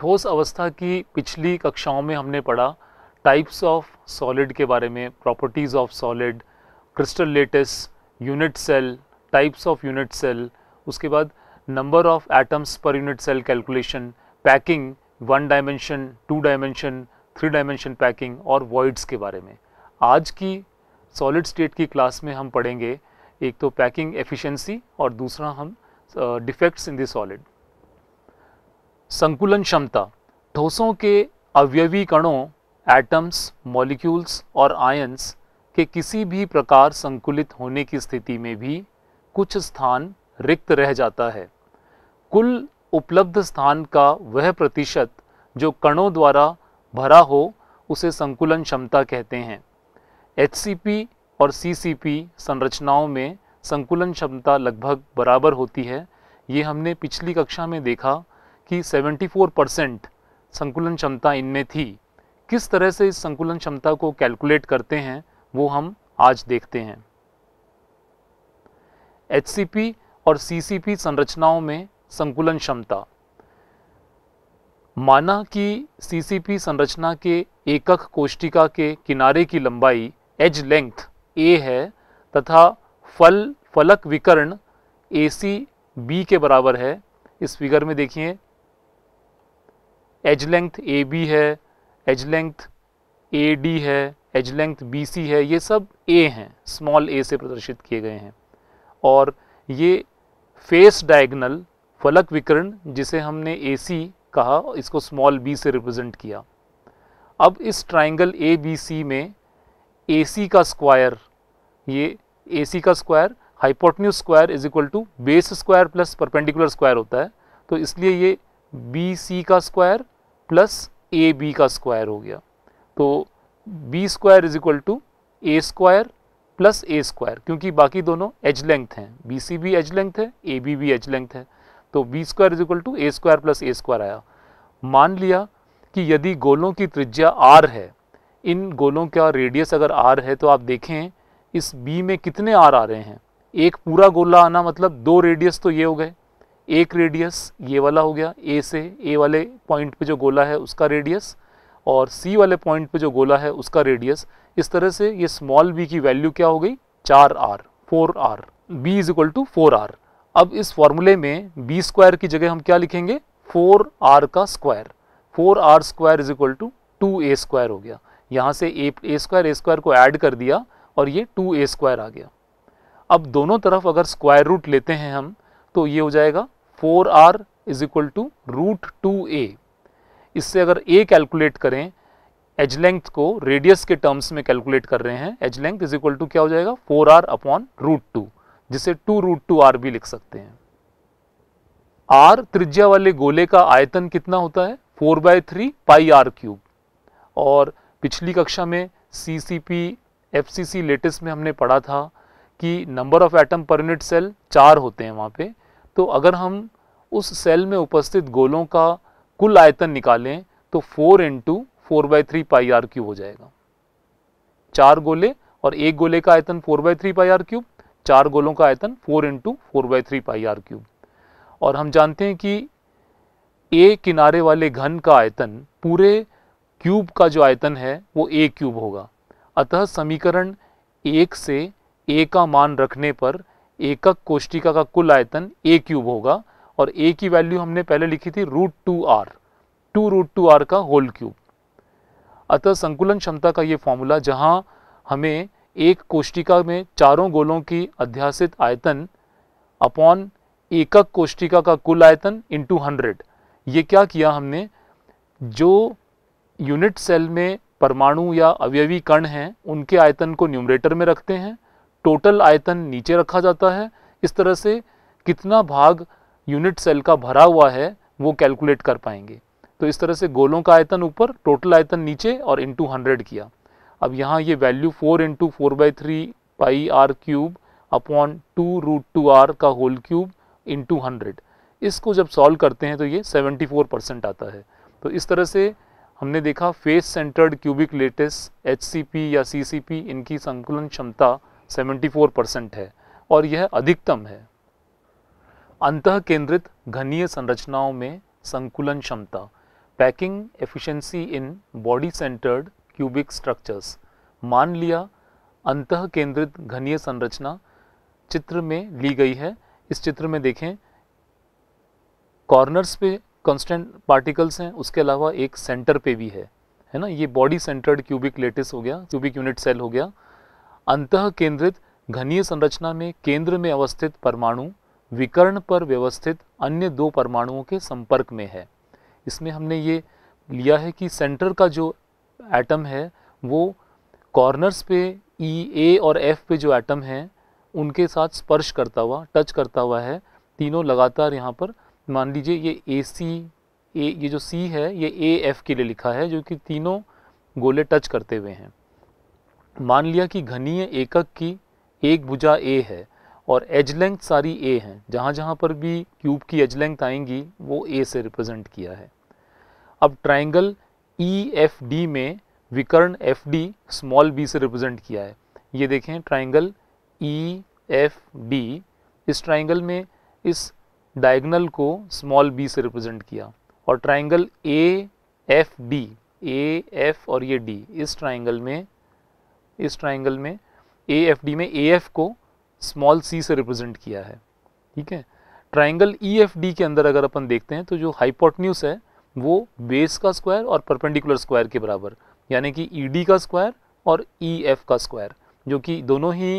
ठोस अवस्था की पिछली कक्षाओं में हमने पढ़ा टाइप्स ऑफ सॉलिड के बारे में properties of solid crystal lattice unit cell types of unit cell उसके बाद number of atoms per unit cell calculation packing one dimension two dimension three dimension packing और वॉइड्स के बारे में आज की सॉलिड स्टेट की क्लास में हम पढ़ेंगे एक तो पैकिंग एफिशिएंसी और दूसरा हम डिफेक्ट्स इन द सॉलिड संकुलन क्षमता ठोसों के अवयवी कणों एटम्स मॉलिक्यूल्स और आयंस के किसी भी प्रकार संकुलित होने की स्थिति में भी कुछ स्थान रिक्त रह जाता है कुल उपलब्ध स्थान का वह प्रतिशत जो कणों द्वारा भरा हो उसे संकुलन क्षमता कहते हैं एच और सी संरचनाओं में संकुलन क्षमता लगभग बराबर होती है ये हमने पिछली कक्षा में देखा कि 74 परसेंट संकुलन क्षमता इनमें थी किस तरह से इस संकुलन क्षमता को कैलकुलेट करते हैं वो हम आज देखते हैं एच और सी संरचनाओं में संकुलन क्षमता माना कि सी संरचना के एकक कोष्टिका के किनारे की लंबाई एज लेंथ ए है तथा फल फलक विकर्ण ए सी बी के बराबर है इस फिगर में देखिए एज लेंथ ए बी है एज लेंथ ए डी है एज लेंथ बी सी है ये सब ए हैं स्मॉल ए से प्रदर्शित किए गए हैं और ये फेस डायगनल फलक विकर्ण जिसे हमने ए सी कहा इसको स्मॉल बी से रिप्रेजेंट किया अब इस ट्राइंगल ए बी सी में ए सी का स्क्वायर ये ए सी का square hypotenuse square is equal to base square plus perpendicular square होता है तो इसलिए ये बी सी का स्क्वायर प्लस ए बी का स्क्वायर हो गया तो B square is equal to A square plus A square क्योंकि बाकी दोनों एज लेंथ हैं बी सी भी एज लेंथ है ए बी भी एज लेंथ है तो B square is equal to A square plus A square आया मान लिया कि यदि गोलों की त्रिज्या आर है इन गोलों का रेडियस अगर आर है तो आप देखें इस बी में कितने आर आ रहे हैं एक पूरा गोला आना मतलब दो रेडियस तो ये हो गए एक रेडियस ये वाला हो गया ए से ए वाले पॉइंट पे जो गोला है उसका रेडियस और सी वाले पॉइंट पे जो गोला है उसका रेडियस इस तरह से ये स्मॉल बी की वैल्यू क्या हो गई चार R four R B is equal to four R अब इस फॉर्मूले में बी स्क्वायर की जगह हम क्या लिखेंगे फोर आर का square four R square is equal to two A square हो गया यहाँ से A A square A square को ऐड कर दिया और ये टू ए स्क्वायर आ गया अब दोनों तरफ अगर स्क्वायर रूट लेते हैं हम तो ये हो जाएगा four R is equal to root two A इससे अगर ए कैलकुलेट करें एज लेंथ को रेडियस के टर्म्स में कैलकुलेट कर रहे हैं edge length is equal to क्या हो जाएगा four R upon root two जिसे टू रूट टू आर भी लिख सकते हैं आर त्रिज्या वाले गोले का आयतन कितना होता है four by three pi R cube और पिछली कक्षा में C C P F C C lattice में हमने पढ़ा था कि number of atom per unit cell चार होते हैं वहाँ पे तो अगर हम उस सेल में उपस्थित गोलों का कुल आयतन निकालें तो four into four by three pi R cube हो जाएगा चार गोले और एक गोले का आयतन four by three pi R cube चार गोलों का आयतन four into four by three pi R cube और हम जानते हैं कि ए किनारे वाले घन का आयतन पूरे क्यूब का जो आयतन है वो ए क्यूब होगा अतः समीकरण एक से ए का मान रखने पर एकक कोष्टिका का कुल आयतन ए क्यूब होगा और ए की वैल्यू हमने पहले लिखी थी root two R two root two R का होल क्यूब अतः संकुलन क्षमता का ये फॉर्मूला जहां हमें एक कोष्टिका में चारों गोलों की अध्यासित आयतन अपॉन एकक कोष्टिका का कुल आयतन इंटू हंड्रेड ये क्या किया हमने जो यूनिट सेल में परमाणु या अवयवी कण हैं उनके आयतन को न्यूमरेटर में रखते हैं टोटल आयतन नीचे रखा जाता है इस तरह से कितना भाग यूनिट सेल का भरा हुआ है वो कैलकुलेट कर पाएंगे तो इस तरह से गोलों का आयतन ऊपर टोटल आयतन नीचे और इंटू हंड्रेड किया अब यहाँ ये value four into four by three pi R cube upon two root two R का होल क्यूब इंटू हंड्रेड इसको जब सॉल्व करते हैं तो ये सेवेंटी फोर परसेंट आता है तो इस तरह से हमने देखा face centred cubic lattice H या सी इनकी संकुलन क्षमता 74 परसेंट है और यह अधिकतम है अंत केंद्रित घनीय संरचनाओं में संकुलन क्षमता packing efficiency in body centred cubic structures मान लिया अंत केंद्रित घनीय संरचना चित्र में ली गई है इस चित्र में देखें कॉर्नर्स पे कॉन्स्टेंट पार्टिकल्स हैं उसके अलावा एक सेंटर पे भी है है ना ये बॉडी सेंटर्ड क्यूबिक लेटिस हो गया क्यूबिक यूनिट सेल हो गया अंत केंद्रित घनीय संरचना में केंद्र में अवस्थित परमाणु विकर्ण पर व्यवस्थित अन्य दो परमाणुओं के संपर्क में है इसमें हमने ये लिया है कि सेंटर का जो एटम है वो कॉर्नर्स पे ई e, ए और एफ पे जो एटम हैं उनके साथ स्पर्श करता हुआ टच करता हुआ है तीनों लगातार यहाँ पर मान लीजिए ये ए सी ए ये जो सी है ये ए एफ के लिए लिखा है जो कि तीनों गोले टच करते हुए हैं मान लिया कि घनीय एकक की एक भुजा ए है और एज लेंथ सारी ए हैं जहाँ जहाँ पर भी क्यूब की एज लेंथ आएंगी वो ए से रिप्रेजेंट किया है अब ट्राइंगल ई एफ डी में विकर्ण एफ डी स्मॉल बी से रिप्रेजेंट किया है ये देखें ट्राइंगल ई एफ डी इस ट्राइंगल में इस डायगनल को स्मॉल बी से रिप्रेजेंट किया और triangle A F D A F और ये डी इस ट्राइंगल में इस ट्राइंगल में ए एफ डी में ए एफ को स्मॉल सी से रिप्रेजेंट किया है ठीक है triangle E e F D के अंदर अगर अपन देखते हैं तो जो हाइपोटन्यूस है वो बेस का स्क्वायर और परपेंडिकुलर स्क्वायर के बराबर यानी कि ई e डी का स्क्वायर और ई e एफ का स्क्वायर जो कि दोनों ही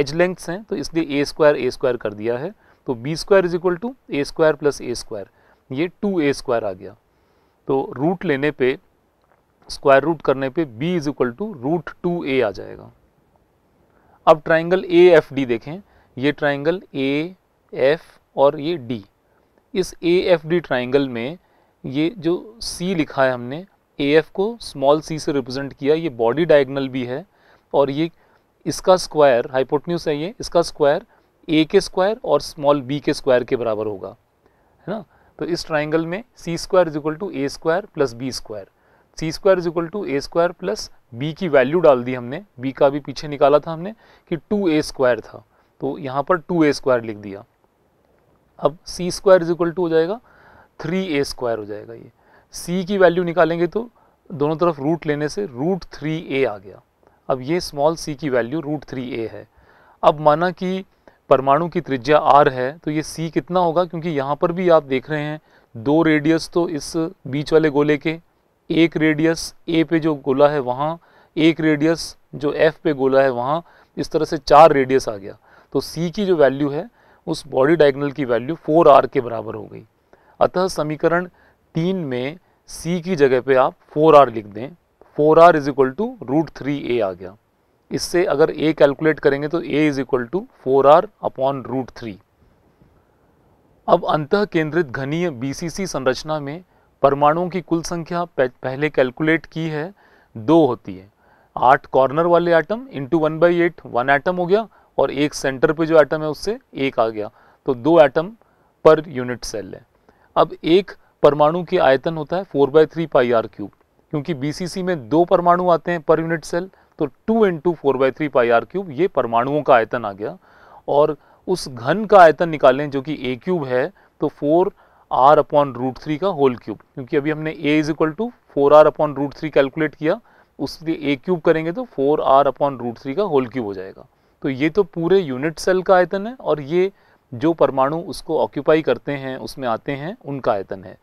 एज लेंथ्स हैं तो इसलिए ए स्क्वायर ए स्क्वायर कर दिया है तो B square is equal to A square plus A square ये टू ए स्क्वायर आ गया तो रूट लेने पे स्क्वायर रूट करने पे B is equal to root two A आ जाएगा अब ट्राइंगल ए एफ डी देखें ये ट्राइंगल ए एफ और ये डी इस ए एफ डी ट्राइंगल में ये जो सी लिखा है हमने ए एफ को स्मॉल सी से रिप्रेजेंट किया ये बॉडी डायगनल भी है और ये इसका स्क्वायर हाइपोटन्यूस है ये इसका स्क्वायर ए के स्क्वायर और स्मॉल बी के स्क्वायर के बराबर होगा है ना तो इस ट्राइंगल में C square is equal to A square plus B square C square is equal to A square plus B की वैल्यू डाल दी हमने बी का भी पीछे निकाला था हमने कि टू ए स्क्वायर था तो यहाँ पर टू ए स्क्वायर लिख दिया अब C square is equal to हो जाएगा थ्री ए स्क्वायर हो जाएगा ये सी की वैल्यू निकालेंगे तो दोनों तरफ रूट लेने से रूट थ्री ए आ गया अब ये स्मॉल सी की वैल्यू रूट थ्री ए है अब माना कि परमाणु की त्रिज्या आर है तो ये सी कितना होगा क्योंकि यहाँ पर भी आप देख रहे हैं दो रेडियस तो इस बीच वाले गोले के एक रेडियस ए पे जो गोला है वहाँ एक रेडियस जो एफ पे गोला है वहाँ इस तरह से चार रेडियस आ गया तो सी की जो वैल्यू है उस बॉडी डायगनल की वैल्यू फोर आर के बराबर हो गई अतः समीकरण तीन में सी की जगह पे आप फोर आर लिख दें four R is equal to root three A आ गया इससे अगर ए कैलकुलेट करेंगे तो A is equal to four R upon root three अब अंत केंद्रित घनीय सी संरचना में परमाणुओं की कुल संख्या पहले कैलकुलेट की है दो होती है आठ कॉर्नर वाले atom into one by eight one atom हो गया और एक सेंटर पे जो आइटम है उससे एक आ गया तो दो आटम पर यूनिट सेल है अब एक परमाणु के आयतन होता है four by three pi R cube क्योंकि बीसीसी में दो परमाणु आते हैं पर यूनिट सेल तो two into four by three pi R cube ये परमाणुओं का आयतन आ गया और उस घन का आयतन निकालें जो कि ए क्यूब है तो four R upon root three का होल क्यूब क्योंकि अभी हमने A is equal to four R upon root three calculate किया उसके ए क्यूब करेंगे तो four R upon root three का होल क्यूब हो जाएगा तो ये तो पूरे यूनिट सेल का आयतन है और ये जो परमाणु उसको ऑक्यूपाई करते हैं उसमें आते हैं उनका आयतन है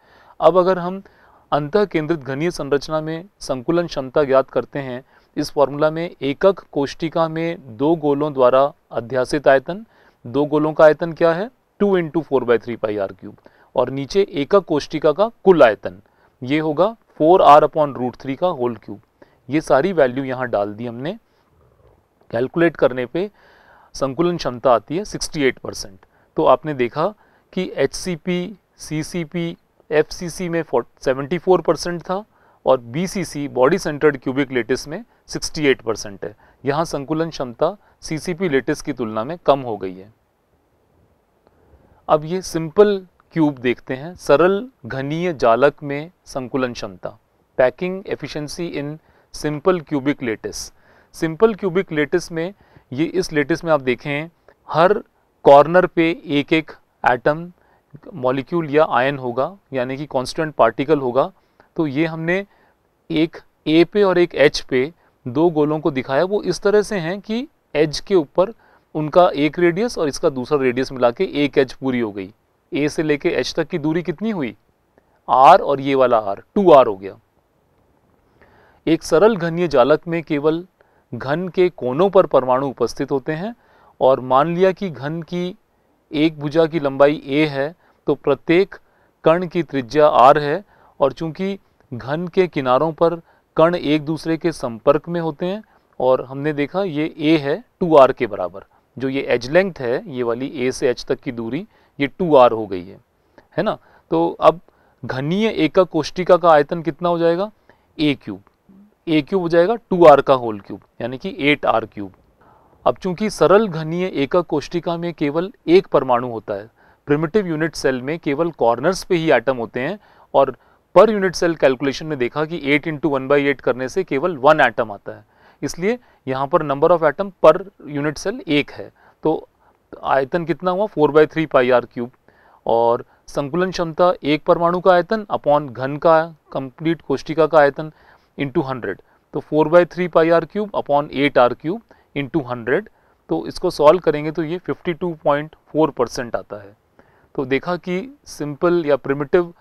अब अगर हम अंत केंद्रित घनीय संरचना में संकुलन क्षमता ज्ञात करते हैं इस फॉर्मूला में एकक कोष्टिका में दो गोलों द्वारा अध्यासित आयतन दो गोलों का आयतन क्या है two into four by three pi R cube और नीचे एकक कोष्टिका का कुल आयतन ये होगा four R upon root three का होल क्यूब ये सारी वैल्यू यहाँ डाल दी हमने कैलकुलेट करने पे संकुलन क्षमता आती है 68 परसेंट तो आपने देखा कि H C P C C P F C C में सेवेंटी फोर परसेंट था और B C C body centred cubic lattice में 68 परसेंट है यहाँ संकुलन क्षमता सी सी पी लेटेस्ट की तुलना में कम हो गई है अब ये सिंपल क्यूब देखते हैं सरल घनीय जालक में संकुलन क्षमता packing efficiency in simple cubic lattice simple cubic lattice में ये इस लेटिस में आप देखें हर कॉर्नर पे एक एक एटम मॉलिक्यूल या आयन होगा यानी कि कांस्टेंट पार्टिकल होगा तो ये हमने एक ए पे और एक एच पे दो गोलों को दिखाया वो इस तरह से हैं कि एज के ऊपर उनका एक रेडियस और इसका दूसरा रेडियस मिला के एक एज पूरी हो गई ए से लेके एच तक की दूरी कितनी हुई आर और ये वाला आर टू आर हो गया एक सरल घनीय जालक में केवल घन के कोनों पर परमाणु उपस्थित होते हैं और मान लिया कि घन की एक भुजा की लंबाई ए है तो प्रत्येक कण की त्रिज्या आर है और चूंकि घन के किनारों पर कण एक दूसरे के संपर्क में होते हैं और हमने देखा ये ए है टू आर के बराबर जो ये एज लेंथ है ये वाली ए से एच तक की दूरी ये टू आर हो गई है है ना तो अब घनीय एकक कोष्टिका का आयतन कितना हो जाएगा ए क्यूब ए क्यूब हो जाएगा टू आर का होल क्यूब यानी कि एट आर क्यूब अब चूंकि सरल घनीय एकक कोष्टिका में केवल एक परमाणु होता है प्रिमिटिव यूनिट सेल में केवल कॉर्नर्स पे ही आइटम होते हैं और पर यूनिट सेल कैलकुलेशन में देखा कि eight into one by eight करने से केवल वन एटम आता है इसलिए यहाँ पर number of atom per unit cell एक है तो आयतन कितना हुआ four by three pi R cube और संकुलन क्षमता एक परमाणु का आयतन अपॉन घन का कंप्लीट कोष्टिका का आयतन इंटू हंड्रेड तो four by three pi R cube upon eight R cube into hundred तो इसको सॉल्व करेंगे तो ये fifty two point four percent आता है तो देखा कि सिंपल या प्रिमिटिव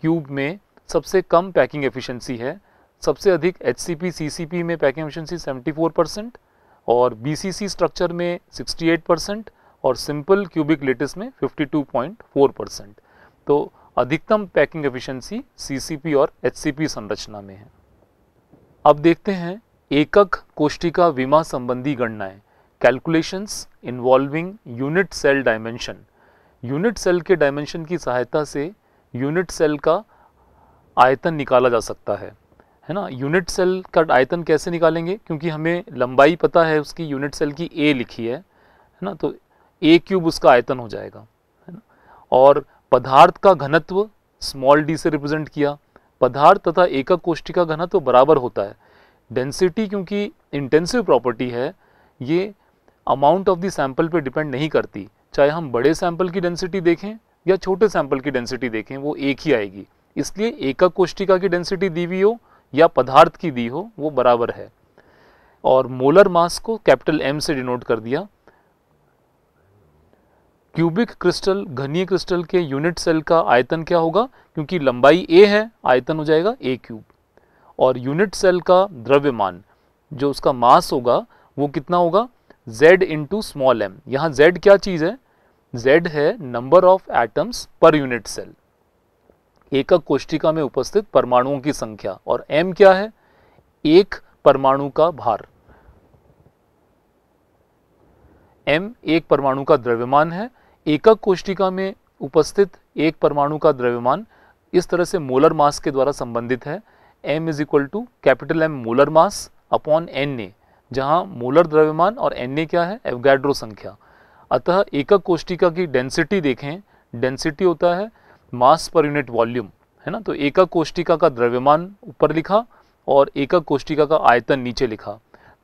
क्यूब में सबसे कम पैकिंग एफिशिएंसी है सबसे अधिक एच सी में पैकिंग एफिशिएंसी 74 परसेंट और बी स्ट्रक्चर में 68 परसेंट और सिंपल क्यूबिक लेटिस में 52.4 परसेंट तो अधिकतम पैकिंग एफिशिएंसी सीसीपी और एचसीपी संरचना में है अब देखते हैं एकक कोष्टिका विमा संबंधी गणनाएं calculations involving unit cell dimension unit cell के डायमेंशन की सहायता से यूनिट सेल का आयतन निकाला जा सकता है है ना यूनिट सेल का आयतन कैसे निकालेंगे क्योंकि हमें लंबाई पता है उसकी यूनिट सेल की ए लिखी है है ना तो ए क्यूब उसका आयतन हो जाएगा है ना और पदार्थ का घनत्व स्मॉल डी से रिप्रेजेंट किया पदार्थ तथा एकक कोष्ठी का घनत्व बराबर होता है डेंसिटी क्योंकि इंटेंसिव प्रॉपर्टी है ये अमाउंट ऑफ द सैंपल पे डिपेंड नहीं करती चाहे हम बड़े सैंपल की डेंसिटी देखें या छोटे सैंपल की डेंसिटी देखें वो एक ही आएगी इसलिए एकक कोष्टिका की डेंसिटी दी हुई हो या पदार्थ की दी हो वो बराबर है और मोलर मास को कैपिटल एम से डिनोट कर दिया क्यूबिक क्रिस्टल घनीय क्रिस्टल के यूनिट सेल का आयतन क्या होगा क्योंकि लंबाई ए है आयतन हो जाएगा ए क्यूब और यूनिट सेल का द्रव्यमान जो उसका मास होगा वो कितना होगा z इंटू स्मॉल एम यहाँ z क्या चीज़ है z है number of atoms per unit cell एकक कोष्टिका में उपस्थित परमाणुओं की संख्या और m क्या है एक परमाणु का भार m एक परमाणु का द्रव्यमान है एकक कोष्टिका में उपस्थित एक परमाणु का द्रव्यमान इस तरह से मोलर मास के द्वारा संबंधित है m is equal to capital M molar mass upon N A जहाँ मोलर द्रव्यमान और एन ए क्या है एवगैड्रो संख्या अतः एकक कोष्टिका की डेंसिटी देखें डेंसिटी होता है मास पर यूनिट वॉल्यूम है ना तो एकक कोष्टिका का द्रव्यमान ऊपर लिखा और एकक कोष्टिका का आयतन नीचे लिखा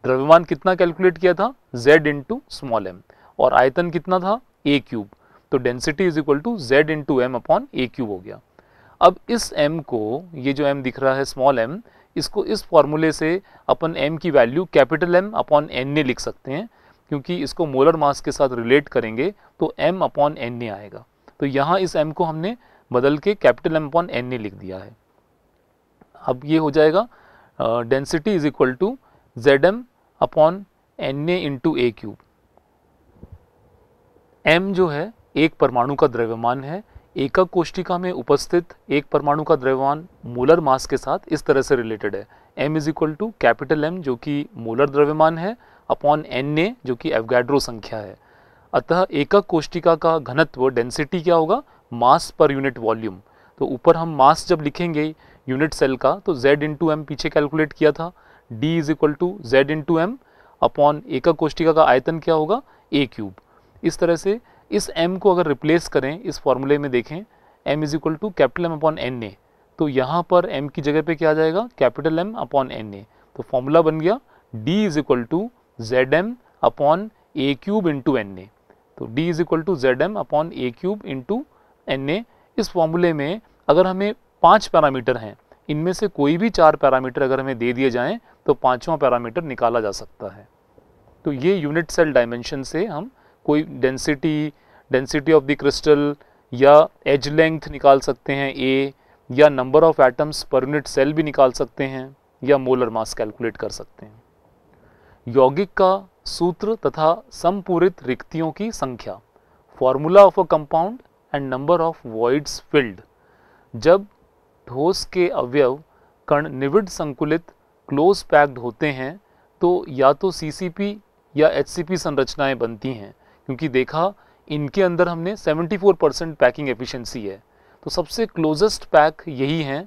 द्रव्यमान कितना कैलकुलेट किया था z इंटू स्मॉल एम और आयतन कितना था ए क्यूब तो density is equal to Z into M upon A cube हो गया अब इस m को ये जो m दिख रहा है स्मॉल m इसको इस फॉर्मूले से अपन m की value capital m upon N A लिख सकते हैं क्योंकि इसको मोलर मास के साथ रिलेट करेंगे तो m अपॉन एन ए आएगा तो यहाँ इस m को हमने बदल के capital m upon N A लिख दिया है अब ये हो जाएगा density is equal to Z M upon N A into A cube M जो है एक परमाणु का द्रव्यमान है एकक कोष्टिका में उपस्थित एक परमाणु का द्रव्यमान मोलर मास के साथ इस तरह से रिलेटेड है M is equal to capital M जो कि मोलर द्रव्यमान है अपॉन एन ए जो कि एवगैड्रो संख्या है अतः एकक कोष्टिका का घनत्व डेंसिटी क्या होगा मास पर यूनिट वॉल्यूम तो ऊपर हम मास जब लिखेंगे यूनिट सेल का तो z इंटू एम पीछे कैलकुलेट किया था d is equal to Z into M upon एकक कोष्टिका का आयतन क्या होगा ए क्यूब इस तरह से इस m को अगर रिप्लेस करें इस फॉर्मूले में देखें m is equal to capital m upon N A तो यहाँ पर m की जगह पे क्या आ जाएगा capital m upon N A तो फॉर्मूला बन गया d is equal to Z M upon A cube into N A तो d is equal to Z M upon A cube into N A इस फॉर्मूले में अगर हमें पाँच पैरामीटर हैं इनमें से कोई भी चार पैरामीटर अगर हमें दे दिए जाएँ तो पाँचवा पैरामीटर निकाला जा सकता है तो ये यूनिट सेल डायमेंशन से हम कोई density density of the crystal या एज लेंथ निकाल सकते हैं ए या number of atoms per unit cell भी निकाल सकते हैं या मोलर मास कैलकुलेट कर सकते हैं यौगिक का सूत्र तथा संपूरित रिक्तियों की संख्या formula of a compound and number of voids filled जब ठोस के अवयव कण निविड संकुलित क्लोज पैक्ड होते हैं तो या तो सी या एच संरचनाएं बनती हैं क्योंकि देखा इनके अंदर हमने 74 परसेंट पैकिंग एफिशिएंसी है तो सबसे क्लोजेस्ट पैक यही हैं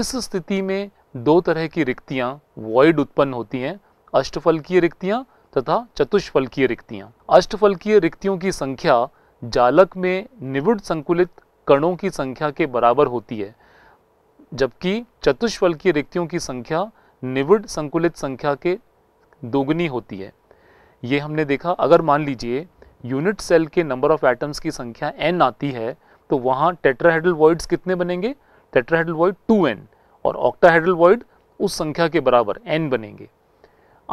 इस स्थिति में दो तरह की रिक्तियाँ वॉइड उत्पन्न होती हैं अष्टफलकीय रिक्तियाँ तथा चतुष्फलकीय रिक्तियाँ अष्टफलकीय रिक्तियों की संख्या जालक में निविड़ संकुलित कणों की संख्या के बराबर होती है जबकि चतुष्फलकीय रिक्तियों की संख्या निविड़ संकुलित संख्या के दोगुनी होती है ये हमने देखा अगर मान लीजिए यूनिट सेल के नंबर ऑफ एटम्स की संख्या एन आती है तो वहाँ टेट्राहेड्रल वॉइड्स कितने बनेंगे टेट्राहेड्रल वॉइड एन और ऑक्टाहेड्रल वॉइड उस संख्या के बराबर एन बनेंगे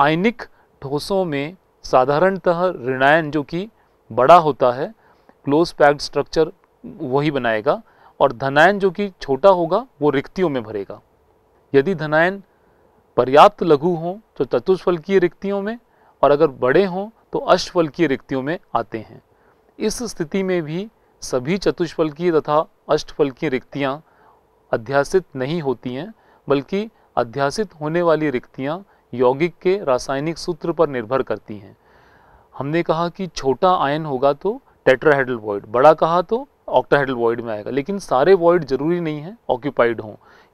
आयनिक ठोसों में साधारणतः ऋणायन जो कि बड़ा होता है क्लोज पैक्ड स्ट्रक्चर वही बनाएगा और धनायन जो कि छोटा होगा वो रिक्तियों में भरेगा यदि धनायन पर्याप्त लघु हों तो चतुष्फलकीय रिक्तियों में और अगर बड़े हों तो अष्टफल की रिक्तियों में आते हैं इस स्थिति में भी सभी चतुष्फल की तथा अष्टफल की रिक्तियाँ अध्यासित नहीं होती हैं बल्कि अध्यासित होने वाली रिक्तियाँ यौगिक के रासायनिक सूत्र पर निर्भर करती हैं हमने कहा कि छोटा आयन होगा तो टेट्राहेडल वॉइड बड़ा कहा तो ऑक्टाहेडल वॉइड में आएगा लेकिन सारे वॉइड जरूरी नहीं है ऑक्यूपाइड हों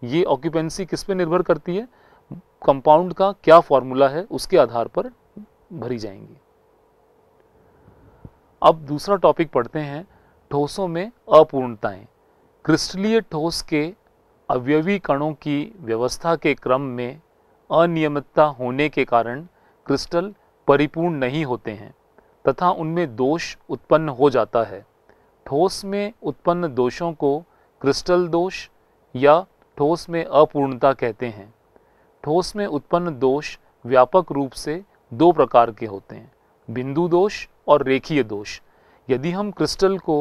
ये ऑक्यूपेंसी किस पे निर्भर करती है कंपाउंड का क्या फॉर्मूला है उसके आधार पर भरी जाएंगी अब दूसरा टॉपिक पढ़ते हैं ठोसों में अपूर्णताएं क्रिस्टलीय ठोस के अवयवी कणों की व्यवस्था के क्रम में अनियमितता होने के कारण क्रिस्टल परिपूर्ण नहीं होते हैं तथा उनमें दोष उत्पन्न हो जाता है ठोस में उत्पन्न दोषों को क्रिस्टल दोष या ठोस में अपूर्णता कहते हैं ठोस में उत्पन्न दोष व्यापक रूप से दो प्रकार के होते हैं बिंदु दोष और रेखीय दोष यदि हम क्रिस्टल को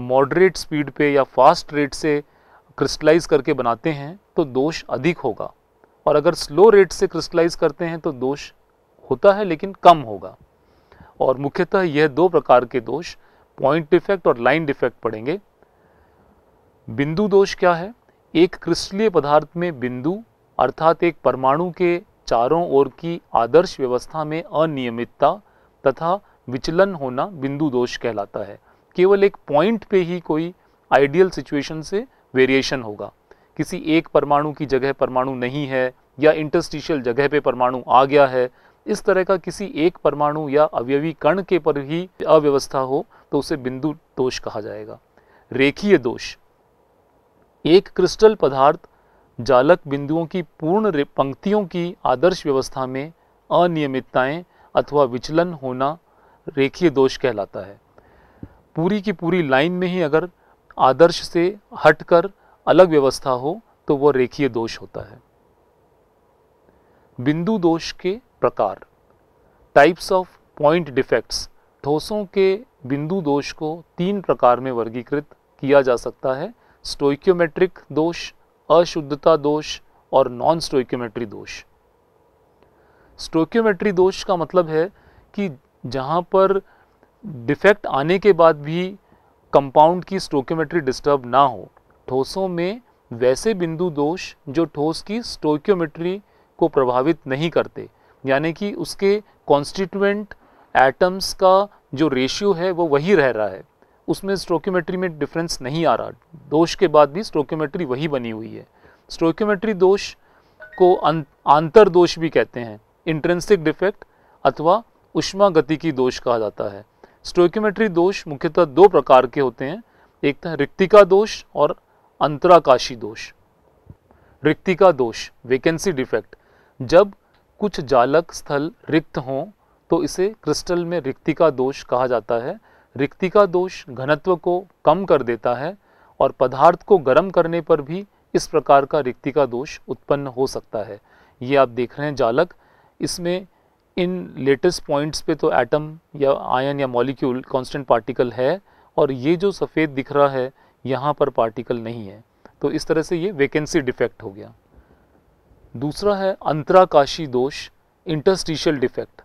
मॉडरेट स्पीड पे या फास्ट रेट से क्रिस्टलाइज करके बनाते हैं तो दोष अधिक होगा और अगर स्लो रेट से क्रिस्टलाइज करते हैं तो दोष होता है लेकिन कम होगा और मुख्यतः यह दो प्रकार के दोष पॉइंट डिफेक्ट और लाइन डिफेक्ट पड़ेंगे बिंदु दोष क्या है एक क्रिस्टलीय पदार्थ में बिंदु अर्थात एक परमाणु के चारों ओर की आदर्श व्यवस्था में अनियमितता तथा विचलन होना बिंदु दोष कहलाता है केवल एक पॉइंट पे ही कोई आइडियल सिचुएशन से वेरिएशन होगा किसी एक परमाणु की जगह परमाणु नहीं है या इंटरस्टिशियल जगह पे परमाणु आ गया है इस तरह का किसी एक परमाणु या अवयवी कण के पर ही अव्यवस्था हो तो उसे बिंदु दोष कहा जाएगा रेखीय दोष एक क्रिस्टल पदार्थ जालक बिंदुओं की पूर्ण पंक्तियों की आदर्श व्यवस्था में अनियमितताएं अथवा विचलन होना रेखीय दोष कहलाता है पूरी की पूरी लाइन में ही अगर आदर्श से हटकर अलग व्यवस्था हो तो वह रेखीय दोष होता है बिंदु दोष के प्रकार टाइप्स ऑफ पॉइंट डिफेक्ट्स ठोसों के बिंदु दोष को तीन प्रकार में वर्गीकृत किया जा सकता है स्टोइक्योमेट्रिक दोष अशुद्धता दोष और नॉन स्टोइक्योमेट्री दोष स्टोक्योमेट्री दोष का मतलब है कि जहाँ पर डिफेक्ट आने के बाद भी कंपाउंड की स्टोक्योमेट्री डिस्टर्ब ना हो ठोसों में वैसे बिंदु दोष जो ठोस की स्टोक्योमेट्री को प्रभावित नहीं करते यानी कि उसके कॉन्स्टिट्यूएंट एटम्स का जो रेशियो है वो वही रह रहा है उसमें स्टोक्योमेट्री में डिफरेंस नहीं आ रहा दोष के बाद भी स्टोक्योमेट्री वही बनी हुई है स्टोक्योमेट्री दोष को अं-, आंतर दोष भी कहते हैं इंट्रेंसिक डिफेक्ट अथवा उष्मा गति की दोष कहा जाता है स्टोक्योमेट्री दोष मुख्यतः दो प्रकार के होते हैं एक था तो रिक्तिका दोष और अंतराकाशी दोष रिक्तिका दोष वेकेंसी डिफेक्ट जब कुछ जालक स्थल रिक्त हों तो इसे क्रिस्टल में रिक्तिका दोष कहा जाता है रिक्तिका दोष घनत्व को कम कर देता है और पदार्थ को गर्म करने पर भी इस प्रकार का रिक्तिका दोष उत्पन्न हो सकता है ये आप देख रहे हैं जालक इसमें इन लेटेस्ट पॉइंट्स पे तो एटम या आयन या मॉलिक्यूल कांस्टेंट पार्टिकल है और ये जो सफ़ेद दिख रहा है यहाँ पर पार्टिकल नहीं है तो इस तरह से ये वेकेंसी डिफेक्ट हो गया दूसरा है अंतराकाशी दोष इंटरस्टिशियल डिफेक्ट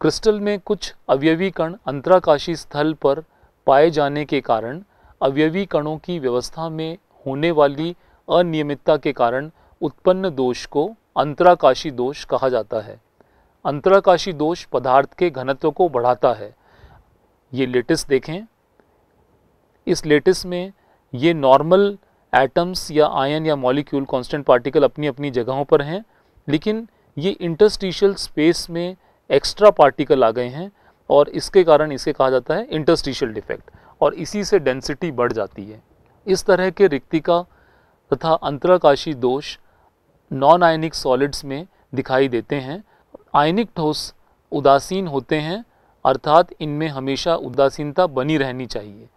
क्रिस्टल में कुछ अवयवी कण अंतराकाशी स्थल पर पाए जाने के कारण अवयवी कणों की व्यवस्था में होने वाली अनियमितता के कारण उत्पन्न दोष को अंतराकाशी दोष कहा जाता है अंतराकाशी दोष पदार्थ के घनत्व को बढ़ाता है ये लेटेस्ट देखें इस लेटेस्ट में ये नॉर्मल एटम्स या आयन या मॉलिक्यूल कांस्टेंट पार्टिकल अपनी अपनी जगहों पर हैं लेकिन ये इंटरस्टिशियल स्पेस में एक्स्ट्रा पार्टिकल आ गए हैं और इसके कारण इसे कहा जाता है इंटरस्टिशियल डिफेक्ट और इसी से डेंसिटी बढ़ जाती है इस तरह के रिक्तिका तथा अंतराकाशी दोष नॉन आयनिक सॉलिड्स में दिखाई देते हैं आयनिक ठोस उदासीन होते हैं अर्थात इनमें हमेशा उदासीनता बनी रहनी चाहिए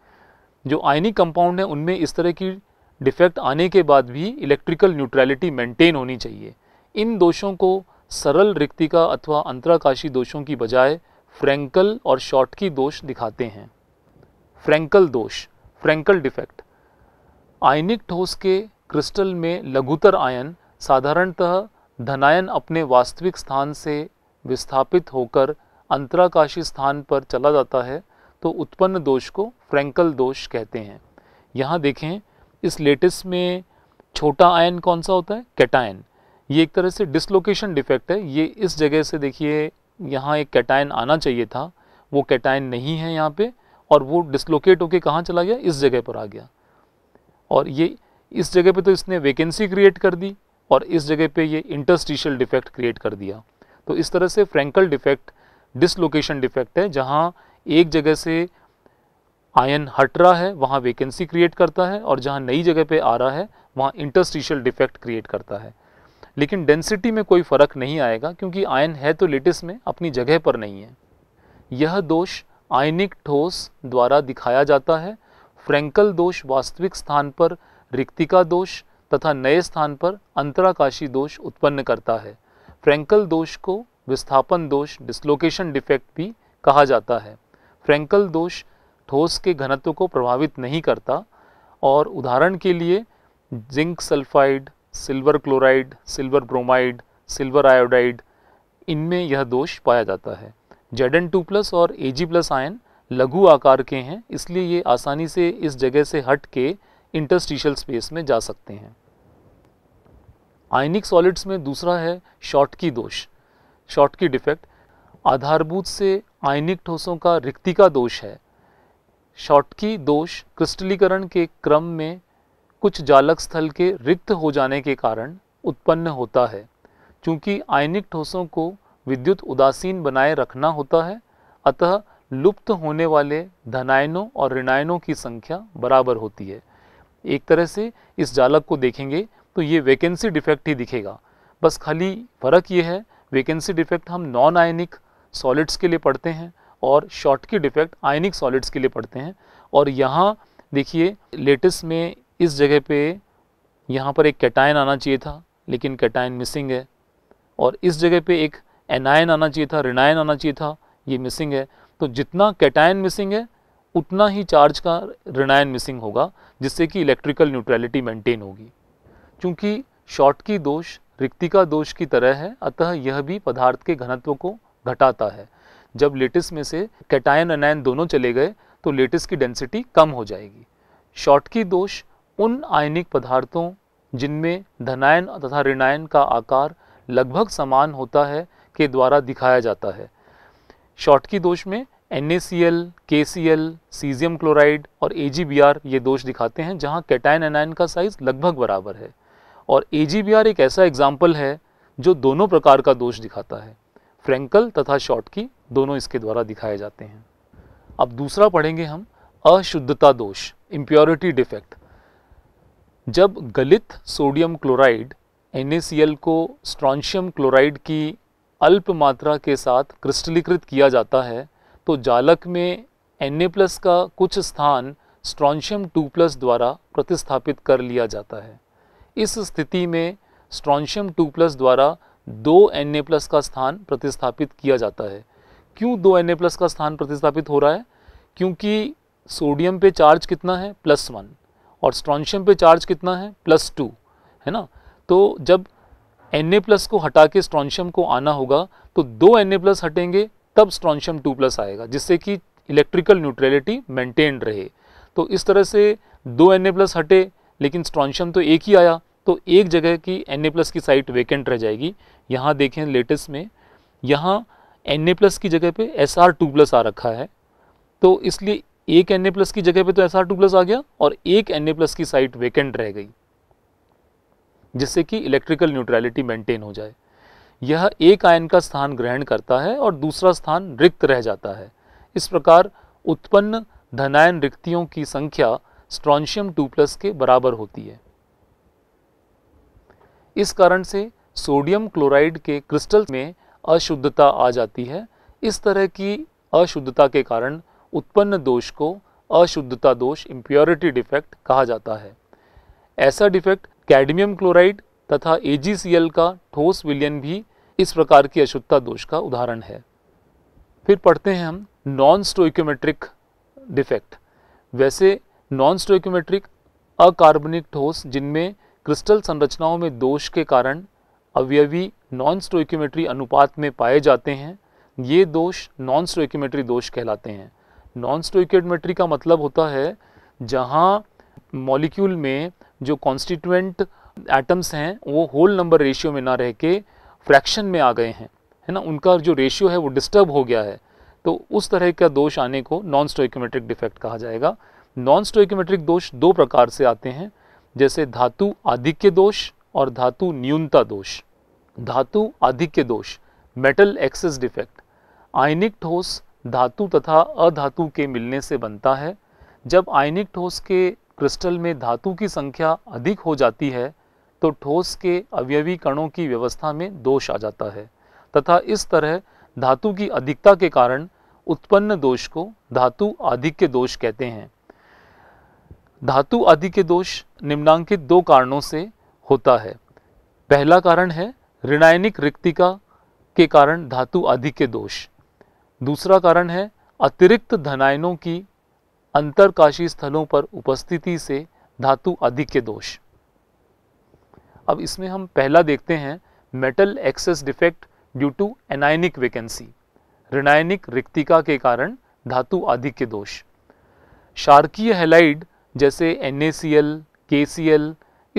जो आयनिक कंपाउंड है उनमें इस तरह की डिफेक्ट आने के बाद भी इलेक्ट्रिकल न्यूट्रलिटी मेंटेन होनी चाहिए इन दोषों को सरल रिक्तिका अथवा अंतराकाशी दोषों की बजाय फ्रेंकल और शॉर्टकी दोष दिखाते हैं फ्रेंकल दोष फ्रेंकल डिफेक्ट आयनिक ठोस के क्रिस्टल में लघुतर आयन साधारणतः धनायन अपने वास्तविक स्थान से विस्थापित होकर अंतराकाशी स्थान पर चला जाता है तो उत्पन्न दोष को फ्रैंकल दोष कहते हैं यहाँ देखें इस लेटेस्ट में छोटा आयन कौन सा होता है कैटायन ये एक तरह से डिसलोकेशन डिफेक्ट है ये इस जगह से देखिए यहाँ एक कैटायन आना चाहिए था वो कैटायन नहीं है यहाँ पे और वो डिसलोकेट होके कहाँ चला गया इस जगह पर आ गया और ये इस जगह पे तो इसने वैकेंसी क्रिएट कर दी और इस जगह पे ये इंटरस्टिशियल डिफेक्ट क्रिएट कर दिया तो इस तरह से फ्रेंकल डिफेक्ट डिसलोकेशन डिफेक्ट है जहाँ एक जगह से आयन हट रहा है वहाँ वेकेंसी क्रिएट करता है और जहाँ नई जगह पे आ रहा है वहाँ इंटरस्टिशियल डिफेक्ट क्रिएट करता है लेकिन डेंसिटी में कोई फ़र्क नहीं आएगा क्योंकि आयन है तो लेटिस में अपनी जगह पर नहीं है यह दोष आयनिक ठोस द्वारा दिखाया जाता है फ्रेंकल दोष वास्तविक स्थान पर रिक्तिका दोष तथा नए स्थान पर अंतराकाशी दोष उत्पन्न करता है फ्रैंकल दोष को विस्थापन दोष डिसलोकेशन डिफेक्ट भी कहा जाता है फ्रैंकल दोष ठोस के घनत्व को प्रभावित नहीं करता और उदाहरण के लिए zinc sulphide silver chloride silver bromide silver iodide इनमें यह दोष पाया जाता है जेड एन टू प्लस और ए जी प्लस आयन लघु आकार के हैं इसलिए ये आसानी से इस जगह से हट के इंटरस्टिशियल स्पेस में जा सकते हैं आयनिक सॉलिड्स में दूसरा है की दोष की डिफेक्ट आधारभूत से आयनिक ठोसों का रिक्तिका दोष है शॉटकी दोष क्रिस्टलीकरण के क्रम में कुछ जालक स्थल के रिक्त हो जाने के कारण उत्पन्न होता है क्योंकि आयनिक ठोसों को विद्युत उदासीन बनाए रखना होता है अतः लुप्त होने वाले धनायनों और ऋणायनों की संख्या बराबर होती है एक तरह से इस जालक को देखेंगे तो ये वैकेंसी डिफेक्ट ही दिखेगा बस खाली फ़र्क ये है वैकेंसी डिफेक्ट हम नॉन आयनिक सॉलिड्स के लिए पढ़ते हैं और शॉर्ट की डिफेक्ट आयनिक सॉलिड्स के लिए पढ़ते हैं और यहाँ देखिए लेटेस्ट में इस जगह पे यहाँ पर एक कैटाइन आना चाहिए था लेकिन कैटाइन मिसिंग है और इस जगह पे एक एनायन आना चाहिए था रिनायन आना चाहिए था ये मिसिंग है तो जितना कैटाइन मिसिंग है उतना ही चार्ज का रिनायन मिसिंग होगा जिससे कि इलेक्ट्रिकल न्यूट्रलिटी मेंटेन होगी शॉर्ट शॉर्टकी दोष रिक्तिका दोष की तरह है अतः यह भी पदार्थ के घनत्व को घटाता है जब लेटिस में से कैटायन अनायन दोनों चले गए तो लेटिस की डेंसिटी कम हो जाएगी शॉर्टकी दोष उन आयनिक पदार्थों जिनमें धनायन तथा ऋणायन का आकार लगभग समान होता है के द्वारा दिखाया जाता है शॉर्टकी दोष में सी एल सीजियम क्लोराइड और आर ये दोष दिखाते हैं जहाँ कैटायन एनाइन का साइज लगभग बराबर है और ए एक ऐसा एग्जाम्पल है जो दोनों प्रकार का दोष दिखाता है फ्रेंकल तथा शॉर्टकी दोनों इसके द्वारा दिखाए जाते हैं अब दूसरा पढ़ेंगे हम अशुद्धता दोष इम्प्योरिटी डिफेक्ट जब गलित सोडियम क्लोराइड एन को स्ट्रॉन्शियम क्लोराइड की अल्प मात्रा के साथ क्रिस्टलीकृत किया जाता है तो जालक में एन प्लस का कुछ स्थान स्ट्रॉन्शियम 2 प्लस द्वारा प्रतिस्थापित कर लिया जाता है इस स्थिति में स्ट्रॉन्शियम टू प्लस द्वारा दो एन ए प्लस का स्थान प्रतिस्थापित किया जाता है क्यों दो एन ए प्लस का स्थान प्रतिस्थापित हो रहा है क्योंकि सोडियम पे चार्ज कितना है प्लस वन और स्ट्रॉन्शियम पे चार्ज कितना है प्लस टू है ना तो जब एन ए प्लस को हटा के स्ट्रॉन्शियम को आना होगा तो दो एन ए प्लस हटेंगे तब स्ट्रॉन्शियम टू प्लस आएगा जिससे कि इलेक्ट्रिकल न्यूट्रलिटी मेंटेन रहे तो इस तरह से दो एन ए प्लस हटे लेकिन स्ट्रॉन्शियम तो एक ही आया तो एक जगह की एन प्लस की साइट वेकेंट रह जाएगी यहाँ देखें लेटेस्ट में यहाँ एन प्लस की जगह पे एस आर टू प्लस आ रखा है तो इसलिए एक एन प्लस की जगह पे तो एस आर टू प्लस आ गया और एक एन प्लस की साइट वेकेंट रह गई जिससे कि इलेक्ट्रिकल न्यूट्रलिटी मेंटेन हो जाए यह एक आयन का स्थान ग्रहण करता है और दूसरा स्थान रिक्त रह जाता है इस प्रकार उत्पन्न धनायन रिक्तियों की संख्या स्ट्रॉन्शियम टू प्लस के बराबर होती है इस कारण से सोडियम क्लोराइड के क्रिस्टल में अशुद्धता आ जाती है इस तरह की अशुद्धता के कारण उत्पन्न दोष को अशुद्धता दोष इम्प्योरिटी डिफेक्ट कहा जाता है ऐसा डिफेक्ट कैडमियम क्लोराइड तथा एजीसीएल का ठोस विलियन भी इस प्रकार की अशुद्धता दोष का उदाहरण है फिर पढ़ते हैं हम नॉन स्टोइकोमेट्रिक डिफेक्ट वैसे नॉन स्टोक्योमेट्रिक अकार्बनिक ठोस जिनमें क्रिस्टल संरचनाओं में दोष के कारण अवयवी नॉन स्टोक्योमेट्री अनुपात में पाए जाते हैं ये दोष नॉन स्टोक्यूमेट्री दोष कहलाते हैं नॉन स्टोक्योमेट्री का मतलब होता है जहाँ मॉलिक्यूल में जो कॉन्स्टिट्यूएंट एटम्स हैं वो होल नंबर रेशियो में ना रह के फ्रैक्शन में आ गए हैं है ना उनका जो रेशियो है वो डिस्टर्ब हो गया है तो उस तरह का दोष आने को नॉन स्टोक्योमेट्रिक डिफेक्ट कहा जाएगा नॉन स्टोइकोमेट्रिक दोष दो प्रकार से आते हैं जैसे धातु आधिक्य दोष और धातु न्यूनता दोष धातु आधिक्य दोष मेटल एक्सेस डिफेक्ट आयनिक ठोस धातु तथा अधातु के मिलने से बनता है जब आयनिक ठोस के क्रिस्टल में धातु की संख्या अधिक हो जाती है तो ठोस के अवयवी कणों की व्यवस्था में दोष आ जाता है तथा इस तरह धातु की अधिकता के कारण उत्पन्न दोष को धातु आधिक्य दोष कहते हैं धातु आदि के दोष निम्नांकित दो कारणों से होता है पहला कारण है ऋणायनिक रिक्तिका के कारण धातु आदि के दोष दूसरा कारण है अतिरिक्त धनायनों की अंतरकाशी स्थलों पर उपस्थिति से धातु आदि के दोष अब इसमें हम पहला देखते हैं metal excess defect due to anionic vacancy ऋणायनिक रिक्तिका के कारण धातु आदि के दोष शार्कीय हेलाइड जैसे एन KCl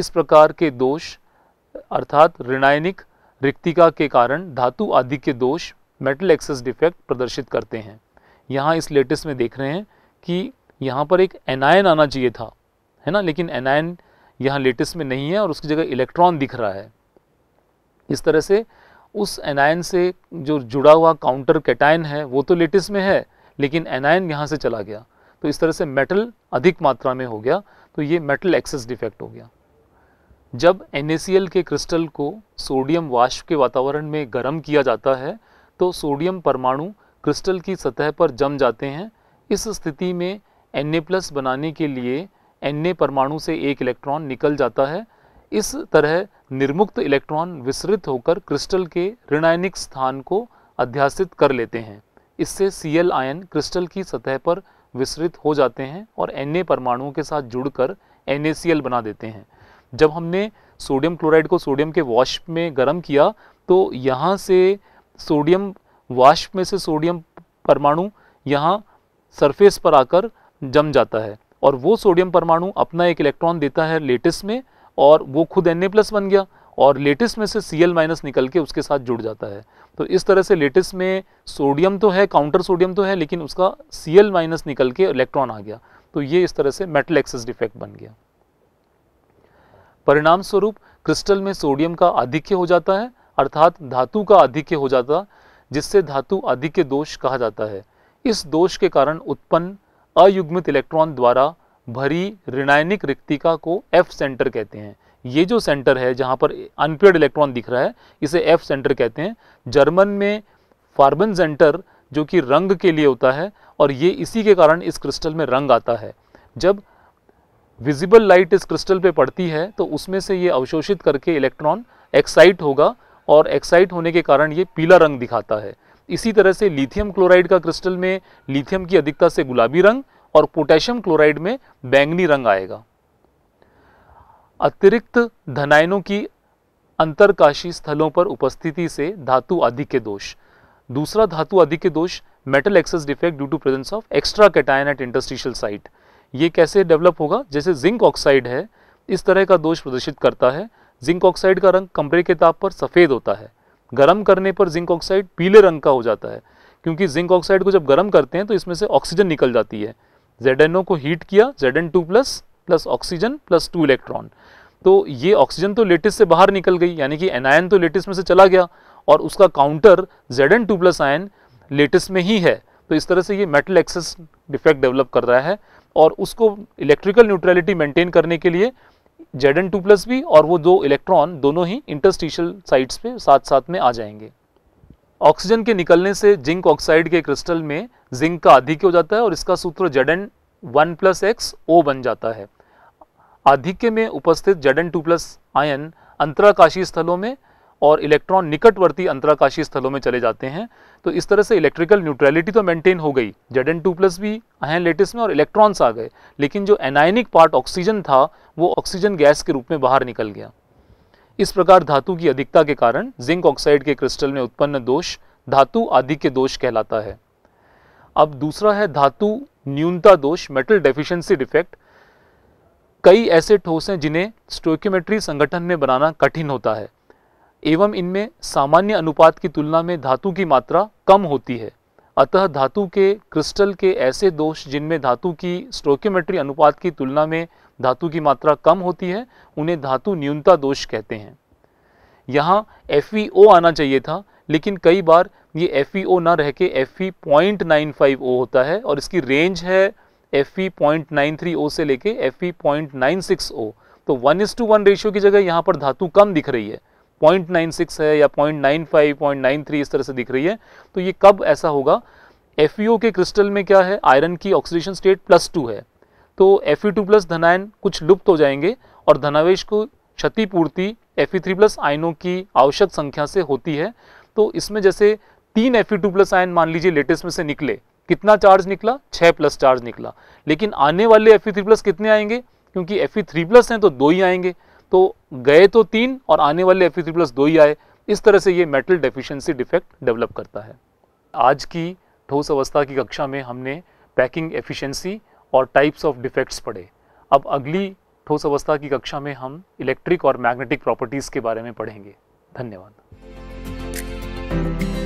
इस प्रकार के दोष अर्थात ऋणायनिक रिक्तिका के कारण धातु आदि के दोष मेटल एक्सेस डिफेक्ट प्रदर्शित करते हैं यहाँ इस लेटेस्ट में देख रहे हैं कि यहाँ पर एक एनायन आना चाहिए था है ना लेकिन एनायन यहाँ लेटेस्ट में नहीं है और उसकी जगह इलेक्ट्रॉन दिख रहा है इस तरह से उस एनायन से जो जुड़ा हुआ काउंटर कैटायन है वो तो लेटेस्ट में है लेकिन एनायन यहाँ से चला गया तो इस तरह से मेटल अधिक मात्रा में हो गया तो ये मेटल एक्सेस डिफेक्ट हो गया जब एन के क्रिस्टल को सोडियम वाष्प के वातावरण में गर्म किया जाता है तो सोडियम परमाणु क्रिस्टल की सतह पर जम जाते हैं इस स्थिति में एन प्लस बनाने के लिए एन परमाणु से एक इलेक्ट्रॉन निकल जाता है इस तरह निर्मुक्त इलेक्ट्रॉन विसरित होकर क्रिस्टल के ऋणायनिक स्थान को अध्यासित कर लेते हैं इससे सी आयन क्रिस्टल की सतह पर विसरित हो जाते हैं और एन परमाणुओं के साथ जुड़कर एन बना देते हैं जब हमने सोडियम क्लोराइड को सोडियम के वॉश में गर्म किया तो यहाँ से सोडियम वाष्प में से सोडियम परमाणु यहाँ सरफेस पर आकर जम जाता है और वो सोडियम परमाणु अपना एक इलेक्ट्रॉन देता है लेटेस्ट में और वो खुद एन प्लस बन गया और लेटेस्ट में से सी माइनस निकल के उसके साथ जुड़ जाता है तो इस तरह से लेटेस्ट में सोडियम तो है काउंटर सोडियम तो है लेकिन उसका सी माइनस निकल के इलेक्ट्रॉन आ गया तो ये इस तरह से मेटल एक्सेस डिफेक्ट बन गया परिणाम स्वरूप क्रिस्टल में सोडियम का आधिक्य हो जाता है अर्थात धातु का आधिक्य हो जाता जिससे धातु आधिक्य दोष कहा जाता है इस दोष के कारण उत्पन्न अयुग्मित इलेक्ट्रॉन द्वारा भरी ऋणायनिक रिक्तिका को एफ सेंटर कहते हैं ये जो सेंटर है जहाँ पर अनपेड इलेक्ट्रॉन दिख रहा है इसे एफ सेंटर कहते हैं जर्मन में फार्बन सेंटर जो कि रंग के लिए होता है और ये इसी के कारण इस क्रिस्टल में रंग आता है जब विजिबल लाइट इस क्रिस्टल पे पड़ती है तो उसमें से ये अवशोषित करके इलेक्ट्रॉन एक्साइट होगा और एक्साइट होने के कारण ये पीला रंग दिखाता है इसी तरह से लिथियम क्लोराइड का क्रिस्टल में लिथियम की अधिकता से गुलाबी रंग और पोटेशियम क्लोराइड में बैंगनी रंग आएगा अतिरिक्त धनायनों की अंतरकाशी स्थलों पर उपस्थिति से धातु आदि के दोष दूसरा धातु आदि के दोष metal excess defect due to presence of extra cation at interstitial site ये कैसे डेवलप होगा जैसे जिंक ऑक्साइड है इस तरह का दोष प्रदर्शित करता है जिंक ऑक्साइड का रंग कमरे के ताप पर सफ़ेद होता है गर्म करने पर जिंक ऑक्साइड पीले रंग का हो जाता है क्योंकि जिंक ऑक्साइड को जब गर्म करते हैं तो इसमें से ऑक्सीजन निकल जाती है जेड को हीट किया Z two plus plus oxygen plus two electron तो ये ऑक्सीजन तो लेटेस्ट से बाहर निकल गई यानी कि एनायन तो लेटेस्ट में से चला गया और उसका counter Z N two plus ion lattice में ही है तो इस तरह से ये मेटल एक्सेस डिफेक्ट डेवलप कर रहा है और उसको इलेक्ट्रिकल न्यूट्रलिटी मेंटेन करने के लिए जेड एन टू प्लस भी और वो दो इलेक्ट्रॉन दोनों ही इंटरस्टिशियल साइट्स पे साथ साथ में आ जाएंगे ऑक्सीजन के निकलने से जिंक ऑक्साइड के क्रिस्टल में जिंक का अधिक हो जाता है और इसका सूत्र Z N one plus X O बन जाता है आधिक्य में उपस्थित Z N two plus ion अंतराकाशीय स्थलों में और इलेक्ट्रॉन निकटवर्ती अंतराकाशीय स्थलों में चले जाते हैं तो इस तरह से इलेक्ट्रिकल न्यूट्रलिटी तो मेंटेन हो गई जेड एन टू प्लस भी आयन लेटेस्ट में और इलेक्ट्रॉन्स आ गए लेकिन जो एनायनिक पार्ट ऑक्सीजन था वो ऑक्सीजन गैस के रूप में बाहर निकल गया इस प्रकार धातु की अधिकता के कारण जिंक ऑक्साइड के क्रिस्टल में उत्पन्न दोष धातु आदि के दोष कहलाता है अब दूसरा है धातु न्यूनता दोष मेटल डेफिशिएंसी डिफेक्ट कई ऐसे ठोस हैं जिन्हें स्टोक्योमेट्री संगठन में बनाना कठिन होता है एवं इनमें सामान्य अनुपात की तुलना में धातु की मात्रा कम होती है अतः धातु के क्रिस्टल के ऐसे दोष जिनमें धातु की स्टोक्योमेट्री अनुपात की तुलना में धातु की मात्रा कम होती है उन्हें धातु न्यूनता दोष कहते हैं यहाँ एफ e आना चाहिए था लेकिन कई बार ये एफ e ना रह के F e point nine five O होता है और इसकी रेंज है F E point nine three O से लेके F E point nine six O तो one is to one ratio की जगह यहाँ पर धातु कम दिख रही है पॉइंट नाइन सिक्स है या point nine five point nine three इस तरह से दिख रही है तो ये कब ऐसा होगा एफ ई ओ के क्रिस्टल में क्या है आयरन की ऑक्सीडेशन स्टेट प्लस टू है तो एफ ई टू प्लस धनायन कुछ लुप्त हो जाएंगे और धनावेश को क्षतिपूर्ति एफ ई थ्री प्लस आयनों की आवश्यक संख्या से होती है तो इसमें जैसे तीन F E two plus ion मान लीजिए लेटेस्ट में से निकले कितना चार्ज निकला छः प्लस चार्ज निकला लेकिन आने वाले एफ प्लस कितने आएंगे क्योंकि एफ प्लस हैं तो दो ही आएंगे तो गए तो तीन और आने वाले एफ प्लस दो ही आए इस तरह से ये मेटल डेफिशिएंसी डिफेक्ट डेवलप करता है आज की ठोस अवस्था की कक्षा में हमने पैकिंग एफिशिएंसी और टाइप्स ऑफ डिफेक्ट्स पढ़े अब अगली ठोस अवस्था की कक्षा में हम इलेक्ट्रिक और मैग्नेटिक प्रॉपर्टीज़ के बारे में पढ़ेंगे धन्यवाद